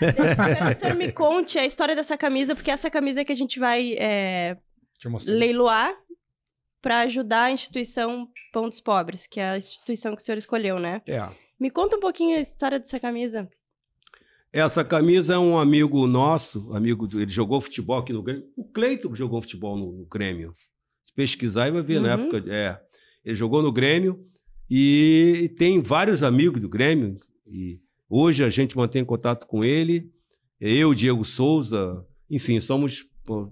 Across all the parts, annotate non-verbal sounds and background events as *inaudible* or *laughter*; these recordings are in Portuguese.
Espero que você me conte a história dessa camisa, porque essa camisa é que a gente vai é, leiloar para ajudar a instituição Pão dos Pobres, que é a instituição que o senhor escolheu, né? É. Me conta um pouquinho a história dessa camisa. Essa camisa é um amigo nosso, amigo do, ele jogou futebol aqui no Grêmio. O Cleiton jogou futebol no, no Grêmio. Se pesquisar, vai ver né? uhum. na época. É, ele jogou no Grêmio e, e tem vários amigos do Grêmio. E Hoje a gente mantém contato com ele, é eu, Diego Souza, enfim, somos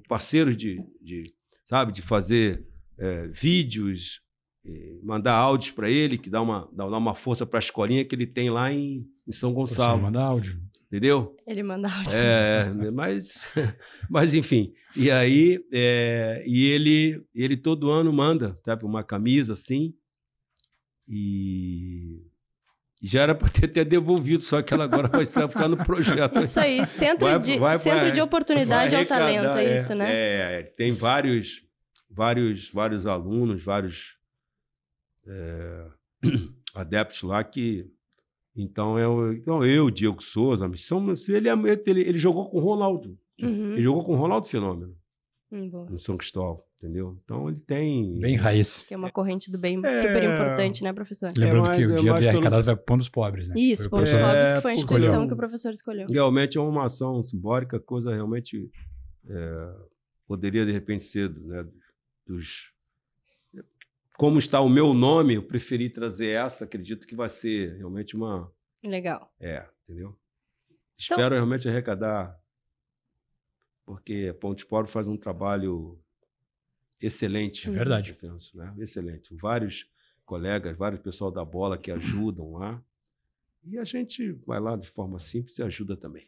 parceiros de, de sabe, de fazer é, vídeos, é, mandar áudios para ele, que dá uma, dá, uma força para a escolinha que ele tem lá em, em São Gonçalo. Você manda áudio. Entendeu? Ele manda áudio. É, é mas, *laughs* mas enfim. E aí, é, e ele, ele todo ano manda, sabe, uma camisa assim. E já era para ter ter devolvido, só que ela agora vai ficar no projeto. Isso aí, centro, vai, de, vai, centro vai, de oportunidade ao talento, é, é isso, né? É, é, tem vários, vários, vários alunos, vários é, *clears throat* adeptos lá que. Então eu, é então eu Diego Souza, somos, ele, é, ele, ele jogou com o Ronaldo. Uhum. Ele jogou com o Ronaldo Fenômeno. Hum, no São Cristóvão entendeu? Então ele tem. Bem raiz. Que é uma corrente do bem é... super importante, né, professor? Lembrando é mais, que o dia de arrecadado pelo... vai para os pobres, né? Isso, para os professor... pobres, é, que foi a instituição escolheu. que o professor escolheu. Realmente é uma ação simbólica, coisa realmente é, poderia, de repente, ser né, dos. Como está o meu nome, eu preferi trazer essa, acredito que vai ser realmente uma. Legal. É, entendeu? Então... Espero realmente arrecadar, porque ponte Pobres faz um trabalho excelente. É verdade. Penso, né? Excelente. Vários colegas, vários pessoal da bola que ajudam lá. E a gente vai lá de forma simples e ajuda também.